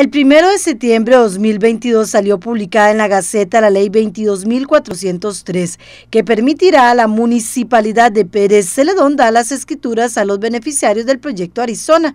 El primero de septiembre de 2022 salió publicada en la Gaceta la Ley 22.403, que permitirá a la Municipalidad de Pérez Celedón dar las escrituras a los beneficiarios del proyecto Arizona.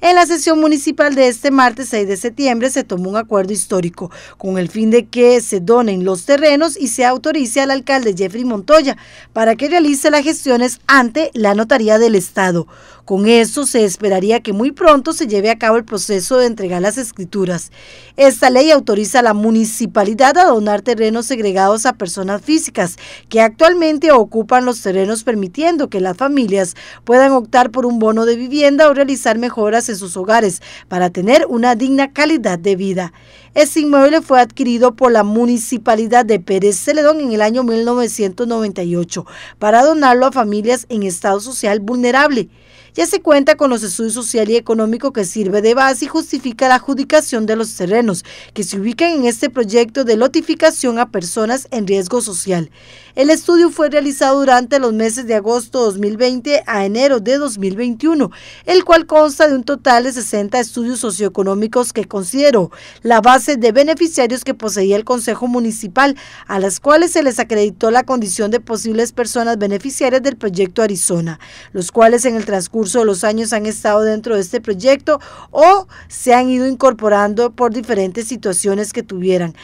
En la sesión municipal de este martes 6 de septiembre se tomó un acuerdo histórico con el fin de que se donen los terrenos y se autorice al alcalde Jeffrey Montoya para que realice las gestiones ante la Notaría del Estado. Con eso, se esperaría que muy pronto se lleve a cabo el proceso de entregar las escrituras. Esta ley autoriza a la municipalidad a donar terrenos segregados a personas físicas que actualmente ocupan los terrenos permitiendo que las familias puedan optar por un bono de vivienda o realizar mejoras en sus hogares para tener una digna calidad de vida. Este inmueble fue adquirido por la municipalidad de Pérez Celedón en el año 1998 para donarlo a familias en estado social vulnerable ya se cuenta con los estudios social y económico que sirve de base y justifica la adjudicación de los terrenos que se ubican en este proyecto de lotificación a personas en riesgo social. El estudio fue realizado durante los meses de agosto 2020 a enero de 2021, el cual consta de un total de 60 estudios socioeconómicos que consideró la base de beneficiarios que poseía el Consejo Municipal, a las cuales se les acreditó la condición de posibles personas beneficiarias del proyecto Arizona, los cuales en el transcurso los años han estado dentro de este proyecto o se han ido incorporando por diferentes situaciones que tuvieran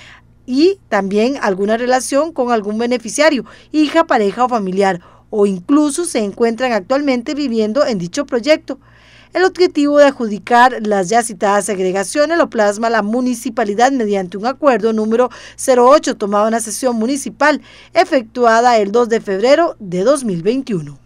y también alguna relación con algún beneficiario, hija, pareja o familiar, o incluso se encuentran actualmente viviendo en dicho proyecto. El objetivo de adjudicar las ya citadas agregaciones lo plasma la municipalidad mediante un acuerdo número 08 tomado en la sesión municipal efectuada el 2 de febrero de 2021.